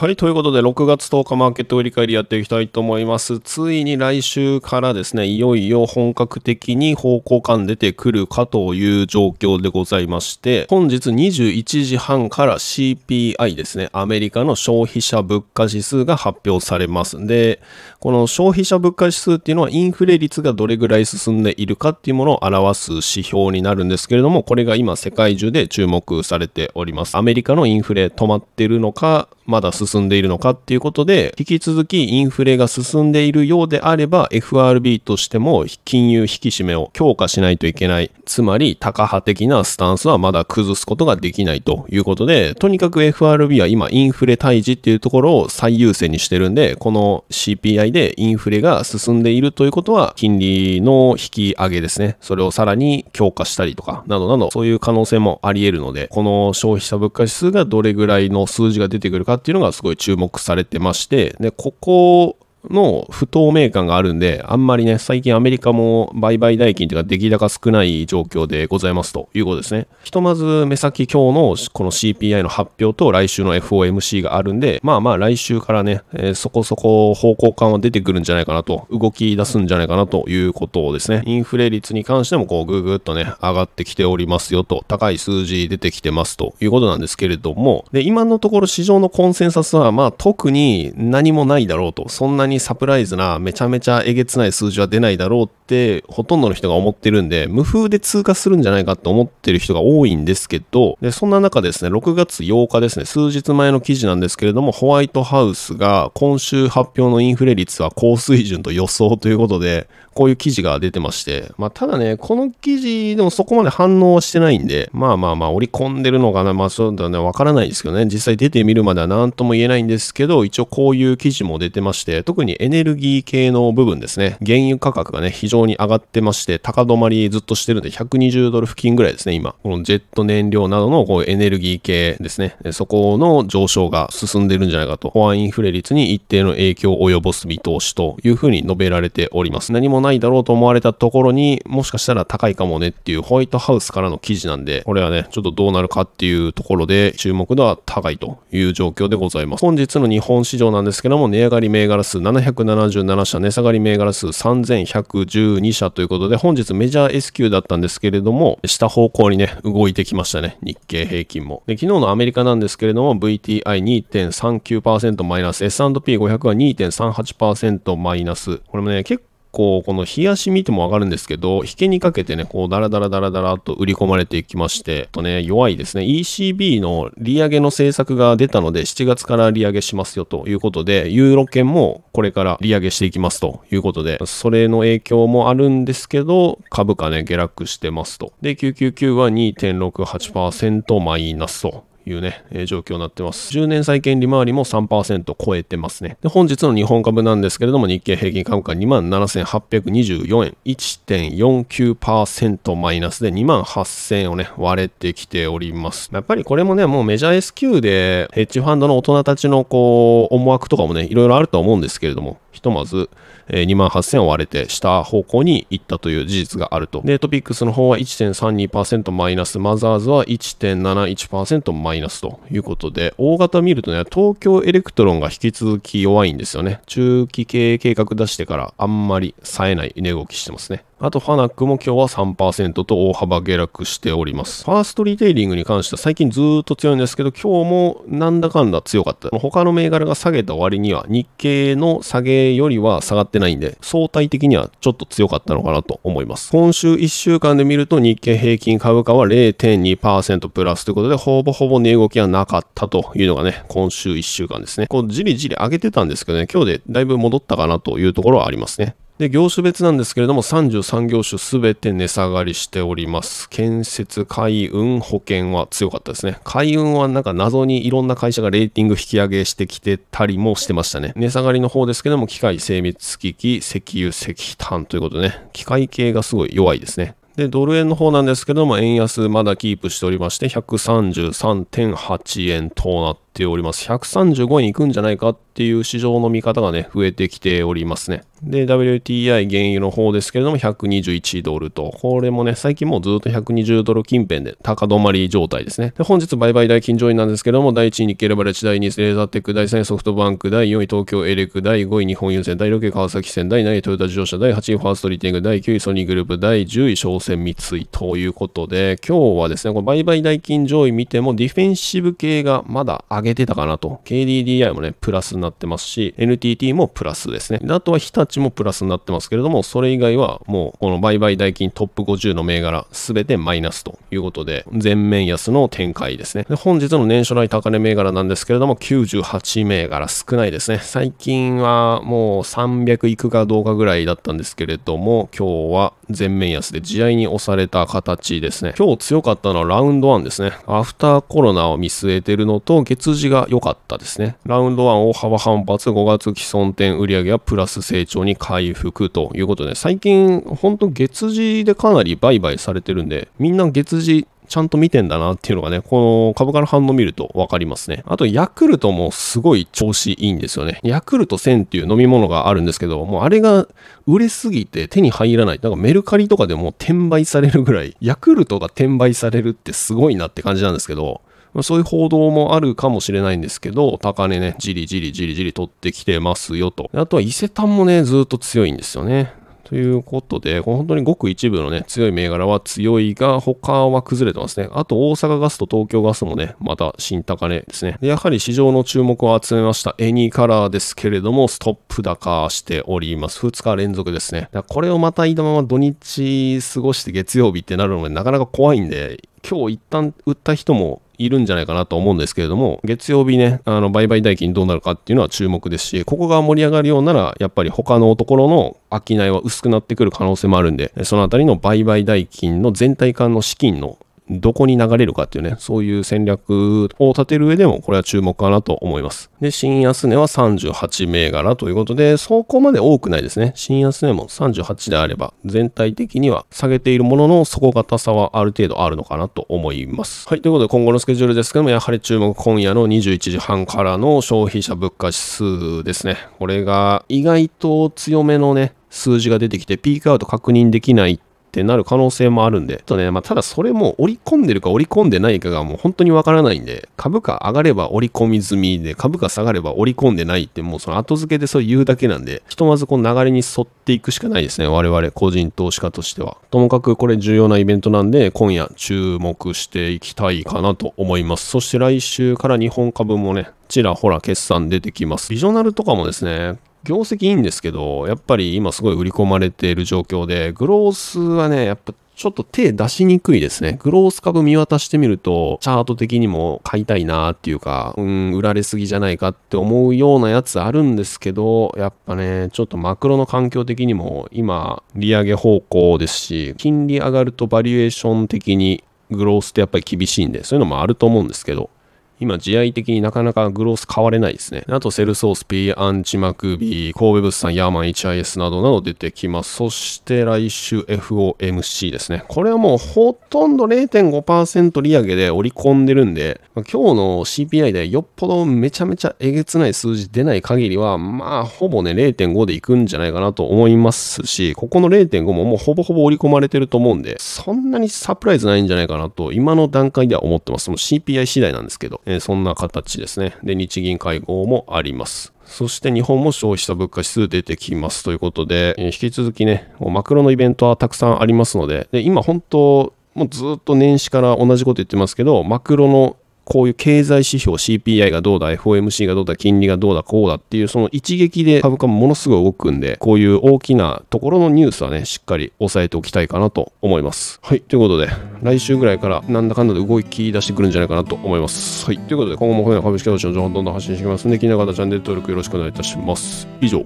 はい。ということで、6月10日マーケット売り返りやっていきたいと思います。ついに来週からですね、いよいよ本格的に方向感出てくるかという状況でございまして、本日21時半から CPI ですね、アメリカの消費者物価指数が発表されます。で、この消費者物価指数っていうのはインフレ率がどれぐらい進んでいるかっていうものを表す指標になるんですけれども、これが今世界中で注目されております。アメリカのインフレ止まってるのか、まだ進んでいるのかっていうことで、引き続きインフレが進んでいるようであれば、FRB としても金融引き締めを強化しないといけない。つまり、タカ派的なスタンスはまだ崩すことができないということで、とにかく FRB は今インフレ退治っていうところを最優先にしてるんで、この CPI でインフレが進んでいるということは、金利の引き上げですね。それをさらに強化したりとか、などなど、そういう可能性もあり得るので、この消費者物価指数がどれぐらいの数字が出てくるかっていうのがすごい注目されてまして、で、ここの不透明感があるんで、あんまりね、最近アメリカも売買代金というか出来高少ない状況でございますということですね。ひとまず目先今日のこの CPI の発表と来週の FOMC があるんで、まあまあ来週からね、えー、そこそこ方向感は出てくるんじゃないかなと、動き出すんじゃないかなということですね。インフレ率に関してもこうググっとね、上がってきておりますよと、高い数字出てきてますということなんですけれども、で、今のところ市場のコンセンサスはまあ特に何もないだろうと、そんなににサプライズな、めちゃめちゃえげつない数字は出ないだろうって、ほとんどの人が思ってるんで、無風で通過するんじゃないかって思ってる人が多いんですけど、で、そんな中ですね、6月8日ですね、数日前の記事なんですけれども、ホワイトハウスが今週発表のインフレ率は高水準と予想ということで、こういう記事が出てまして、まあ、ただね、この記事でもそこまで反応はしてないんで、まあまあまあ、織り込んでるのかな、まあそうだね、わからないですけどね、実際出てみるまでは何とも言えないんですけど、一応こういう記事も出てまして、特にエネルギー系の部分ですね、原油価格がね、非常に上がってまして、高止まりずっとしてるんで、120ドル付近ぐらいですね、今。このジェット燃料などのこうエネルギー系ですね、そこの上昇が進んでるんじゃないかと、保安インフレ率に一定の影響を及ぼす見通しというふうに述べられております。何もないだろうと思われたところに、もしかしたら高いかもねっていうホワイトハウスからの記事なんで、これはね、ちょっとどうなるかっていうところで、注目度は高いという状況でございます。本日の日本市場なんですけども、値上がり銘柄数777社、値下がり銘柄数3112社ということで、本日メジャー S q だったんですけれども、下方向にね、動いてきましたね。日経平均も。で、昨日のアメリカなんですけれども、VTI2.39% マイナス、S&P500 は2.38%マイナス。これもね、結この冷やし見てもわかるんですけど、引けにかけてね、こうダラダラダラダラと売り込まれていきまして、とね、弱いですね。ECB の利上げの政策が出たので、7月から利上げしますよということで、ユーロ圏もこれから利上げしていきますということで、それの影響もあるんですけど、株価ね、下落してますと。で、999は2.68%マイナスと。いうね、えー、状況になってます。10年債券利回りも3%超えてますね。で、本日の日本株なんですけれども、日経平均株価27,824円、1.49%マイナスで28,000円をね、割れてきております。やっぱりこれもね、もうメジャー S q でヘッジファンドの大人たちのこう、思惑とかもね、いろいろあると思うんですけれども、ひとまず、えー、2万8000を割れて下方向に行ったという事実があると。で、トピックスの方は1.32%マイナス、マザーズは1.71%マイナスということで、大型見るとね、東京エレクトロンが引き続き弱いんですよね。中期経営計画出してからあんまり冴えない値動きしてますね。あと、ファナックも今日は3%と大幅下落しております。ファーストリテイリングに関しては最近ずっと強いんですけど、今日もなんだかんだ強かった。他の銘柄が下げた割には、日経の下げよりは下がってないんで、相対的にはちょっと強かったのかなと思います。今週1週間で見ると、日経平均株価は0.2%プラスということで、ほぼほぼ値動きはなかったというのがね、今週1週間ですね。こう、じりじり上げてたんですけどね、今日でだいぶ戻ったかなというところはありますね。で、業種別なんですけれども、33業種すべて値下がりしております。建設、海運、保険は強かったですね。海運はなんか謎にいろんな会社がレーティング引き上げしてきてたりもしてましたね。値下がりの方ですけども、機械、精密機器、石油、石炭ということでね、機械系がすごい弱いですね。で、ドル円の方なんですけども、円安まだキープしておりまして、133.8円となってております。135円いくんじゃないかっていう市場の見方がね、増えてきておりますね。で、WTI 原油の方ですけれども、121ドルと、これもね、最近もうずっと120ドル近辺で高止まり状態ですね。で、本日売買代金上位なんですけれども、第1位にケルバレッジ、第2位レーザーテック、第3位ソフトバンク、第4位東京エレク、第5位日本郵船、第6位川崎線、第7位トヨタ自動車、第8位ファーストリティング、第9位ソニーグループ、第10位商船三井ということで、今日はですね、この売買代金上位見ても、ディフェンシブ系がまだ上げげてたかなと。KDDI もね、プラスになってますし、NTT もプラスですね。であとは日立もプラスになってますけれども、それ以外はもうこの売買代金トップ50の銘柄全てマイナスということで、全面安の展開ですね。で本日の年初来高値銘柄なんですけれども、98銘柄少ないですね。最近はもう300いくかどうかぐらいだったんですけれども、今日は全面安で地合いに押された形ですね。今日強かったのはラウンド1ですね。アフターコロナを見据えてるのと、月数字が良かったですね。ラウンド1大幅反発、5月既存点売上はプラス成長に回復ということで、最近、ほんと月次でかなり売買されてるんで、みんな月次ちゃんと見てんだなっていうのがね、この株価の反応見ると分かりますね。あと、ヤクルトもすごい調子いいんですよね。ヤクルト1000っていう飲み物があるんですけど、もうあれが売れすぎて手に入らない。なんかメルカリとかでも転売されるぐらい、ヤクルトが転売されるってすごいなって感じなんですけど、そういう報道もあるかもしれないんですけど、高値ね、じりじりじりじり取ってきてますよと。あとは伊勢丹もね、ずっと強いんですよね。ということで、本当にごく一部のね、強い銘柄は強いが、他は崩れてますね。あと、大阪ガスと東京ガスもね、また新高値ですね。で、やはり市場の注目を集めましたエニーカラーですけれども、ストップ高しております。2日連続ですね。これをまたいだまま土日過ごして月曜日ってなるので、なかなか怖いんで、今日一旦売った人もいるんじゃないかなと思うんですけれども、月曜日ね、あの、売買代金どうなるかっていうのは注目ですし、ここが盛り上がるようなら、やっぱり他のところの商いは薄くなってくる可能性もあるんで、そのあたりの売買代金の全体間の資金のどこに流れるかっていうね、そういう戦略を立てる上でも、これは注目かなと思います。で、新安値は38銘柄ということで、そこまで多くないですね。新安値も38であれば、全体的には下げているものの底堅さはある程度あるのかなと思います。はい、ということで今後のスケジュールですけども、やはり注目今夜の21時半からの消費者物価指数ですね。これが意外と強めのね、数字が出てきて、ピークアウト確認できないってなる可能性もあるんで、っとね、まあ、ただそれも織り込んでるか織り込んでないかがもう本当にわからないんで、株価上がれば織り込み済みで、株価下がれば織り込んでないって、もうその後付けでそれ言うだけなんで、ひとまずこの流れに沿っていくしかないですね。我々個人投資家としては。ともかくこれ重要なイベントなんで、今夜注目していきたいかなと思います。そして来週から日本株もね、ちらほら決算出てきます。ビジョナルとかもですね、業績いいんですけど、やっぱり今すごい売り込まれている状況で、グロースはね、やっぱちょっと手出しにくいですね。グロース株見渡してみると、チャート的にも買いたいなっていうか、うん、売られすぎじゃないかって思うようなやつあるんですけど、やっぱね、ちょっとマクロの環境的にも、今、利上げ方向ですし、金利上がるとバリエーション的にグロースってやっぱり厳しいんで、そういうのもあると思うんですけど、今、慈愛的になかなかグロース変われないですね。あと、セルソース、P、アンチマクビー、神戸物産、ヤーマン、HIS などなど出てきます。そして来週 FOMC ですね。これはもうほとんど0.5%利上げで織り込んでるんで、今日の CPI でよっぽどめちゃめちゃえげつない数字出ない限りは、まあ、ほぼね、0.5でいくんじゃないかなと思いますし、ここの0.5ももうほぼほぼ織り込まれてると思うんで、そんなにサプライズないんじゃないかなと、今の段階では思ってます。CPI 次第なんですけど。えー、そんな形ですね。で、日銀会合もあります。そして日本も消費者物価指数出てきますということで、えー、引き続きね、マクロのイベントはたくさんありますので、で、今本当、もうずっと年始から同じこと言ってますけど、マクロのこういう経済指標 CPI がどうだ FOMC がどうだ金利がどうだこうだっていうその一撃で株価もものすごい動くんでこういう大きなところのニュースはねしっかり押さえておきたいかなと思いますはいということで来週ぐらいからなんだかんだで動き出してくるんじゃないかなと思いますはいということで今後もこのような株式投資の情報をどんどん発信していきますんで気になる方チャンネル登録よろしくお願いいたします以上